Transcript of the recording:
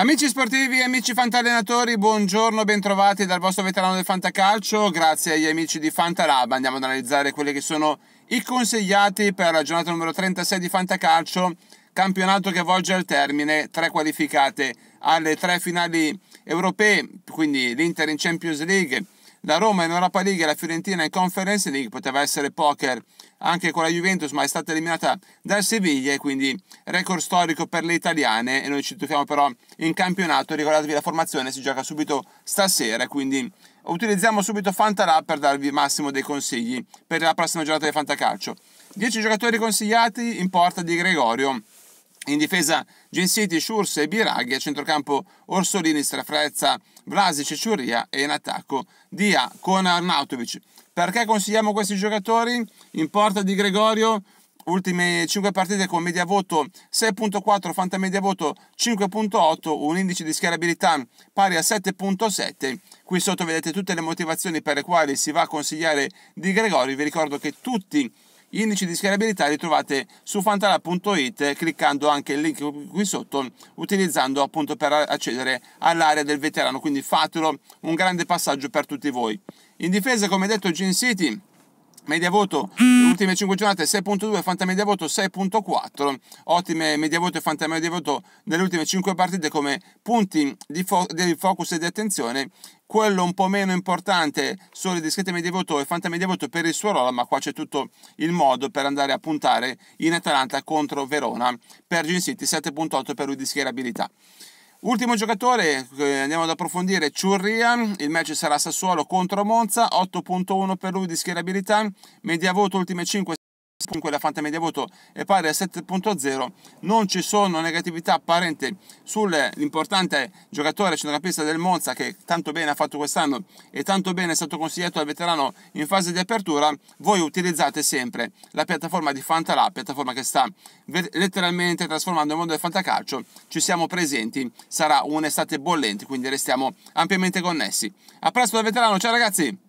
Amici sportivi, amici fantallenatori, buongiorno, bentrovati dal vostro veterano del fantacalcio. Grazie agli amici di Fantalab andiamo ad analizzare quelli che sono i consigliati per la giornata numero 36 di Fantacalcio, campionato che volge al termine, tre qualificate alle tre finali europee, quindi l'Inter in Champions League la Roma in Europa League e la Fiorentina in Conference League poteva essere poker anche con la Juventus, ma è stata eliminata dal Siviglia e quindi record storico per le italiane. E noi ci tuffiamo però in campionato. Ricordatevi la formazione, si gioca subito stasera, quindi utilizziamo subito Fantalab per darvi il massimo dei consigli per la prossima giornata di Fantacalcio. 10 giocatori consigliati in porta di Gregorio in difesa Gensiti, Schurz e Biraghi, a centrocampo Orsolini, Strafrezza, Vlasic e Ciuria e in attacco Dia con Arnautovic. Perché consigliamo questi giocatori? In porta di Gregorio, ultime 5 partite con media voto 6.4, media voto 5.8, un indice di schierabilità pari a 7.7. Qui sotto vedete tutte le motivazioni per le quali si va a consigliare Di Gregorio. Vi ricordo che tutti gli indici di scalabilità li trovate su fantalab.it cliccando anche il link qui sotto utilizzando appunto per accedere all'area del veterano, quindi fatelo un grande passaggio per tutti voi. In difesa come detto Gin City Mediavoto le ultime 5 giornate 6.2, Fanta Fantamediavoto 6.4, ottime Mediavoto e Fanta Fantamediavoto nelle ultime 5 partite come punti di, fo di focus e di attenzione quello un po' meno importante sono le discrete mediavoto e Fanta fantamediavoto per il suo ruolo, ma qua c'è tutto il modo per andare a puntare in Atalanta contro Verona. Per Gin City 7.8 per lui di schierabilità. Ultimo giocatore, andiamo ad approfondire, Ciurria, il match sarà Sassuolo contro Monza, 8.1 per lui di schierabilità, media voto ultime 5 in quella Fantamedia Voto è pari a 7.0, non ci sono negatività apparente sull'importante giocatore centrocampista del Monza che tanto bene ha fatto quest'anno e tanto bene è stato consigliato al veterano in fase di apertura, voi utilizzate sempre la piattaforma di Fanta la piattaforma che sta letteralmente trasformando il mondo del fantacalcio, ci siamo presenti, sarà un'estate bollente, quindi restiamo ampiamente connessi. A presto da veterano, ciao ragazzi!